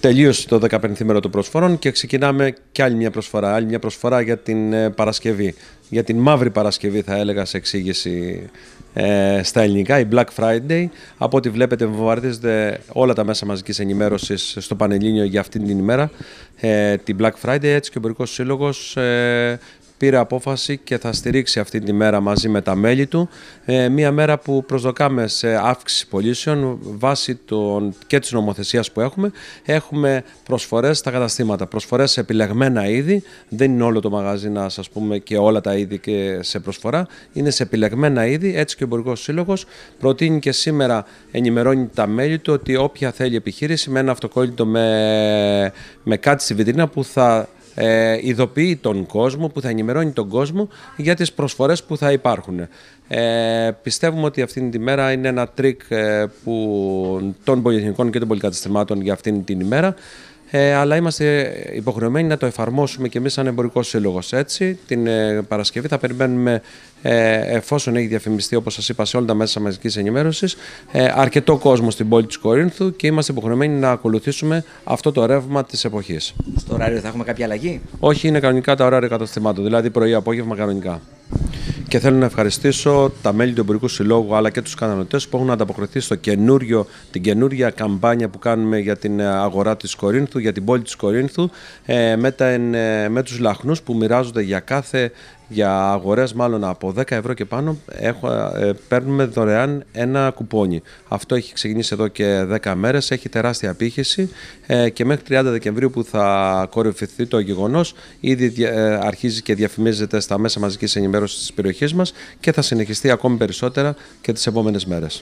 Τελείωσε το 15η μέρο των προσφορών και ξεκινάμε και άλλη μια προσφορά. Άλλη μια προσφορά για την ε, Παρασκευή. Για την μαύρη Παρασκευή, θα έλεγα σε εξήγηση ε, στα ελληνικά, η Black Friday. Από ό,τι βλέπετε, βομβαρδίζονται όλα τα μέσα μαζικής ενημέρωσης στο Πανελλήνιο για αυτή την ημέρα, ε, την Black Friday. Έτσι και ο Εμπορικός Σύλλογος ε, πήρε απόφαση και θα στηρίξει αυτή τη μέρα μαζί με τα μέλη του. Ε, μια μέρα που προσδοκάμε σε αύξηση πωλήσεων βάσει των, και της νομοθεσίας που έχουμε. Έχουμε προσφορές στα καταστήματα, Προσφορές σε επιλεγμένα είδη. Δεν είναι όλο το μαγαζί να πούμε και όλα τα είδη και σε προσφορά. Είναι σε επιλεγμένα είδη, έτσι και ο Υπουργός Σύλλογος προτείνει και σήμερα ενημερώνει τα μέλη του ότι όποια θέλει επιχείρηση με ένα αυτοκόλλητο με, με κάτι στη βιτρίνα που θα ε, ειδοποιεί τον κόσμο, που θα ενημερώνει τον κόσμο για τις προσφορές που θα υπάρχουν. Ε, πιστεύουμε ότι αυτήν την ημέρα είναι ένα τρίκ ε, που, των πολυεθνικών και των πολυκαταστημάτων για αυτήν την ημέρα. Ε, αλλά είμαστε υποχρεωμένοι να το εφαρμόσουμε και εμείς σαν εμπορικός σύλλογος. Έτσι, την ε, Παρασκευή θα περιμένουμε ε, εφόσον έχει διαφημιστεί όπως σας είπα σε όλα τα μέσα μαζικής ενημέρωσης ε, αρκετό κόσμο στην πόλη της Κορίνθου και είμαστε υποχρεωμένοι να ακολουθήσουμε αυτό το ρεύμα της εποχής. Στο ωράριο θα έχουμε κάποια αλλαγή? Όχι, είναι κανονικά τα ωράρια καταστημάτων, δηλαδή πρωί-απόγευμα κανονικά και θέλω να ευχαριστήσω τα μέλη του Εμπορικού Συλλόγου αλλά και τους καταναλωτές που έχουν ανταποκριθεί στο καινούριο, την καμπάνια που κάνουμε για την ε, αγορά της Κορίνθου, για την πόλη της Κορίνθου ε, με, του ε, με τους λαχνούς που μοιράζονται για κάθε για αγορές μάλλον από 10 ευρώ και πάνω έχω, παίρνουμε δωρεάν ένα κουπόνι. Αυτό έχει ξεκινήσει εδώ και 10 μέρες. έχει τεράστια απήχηση και μέχρι 30 Δεκεμβρίου που θα κορυφηθεί το γεγονός. ήδη αρχίζει και διαφημίζεται στα μέσα μαζικής ενημέρωσης της περιοχής και θα συνεχιστεί ακόμη περισσότερα και τις επόμενες μέρες.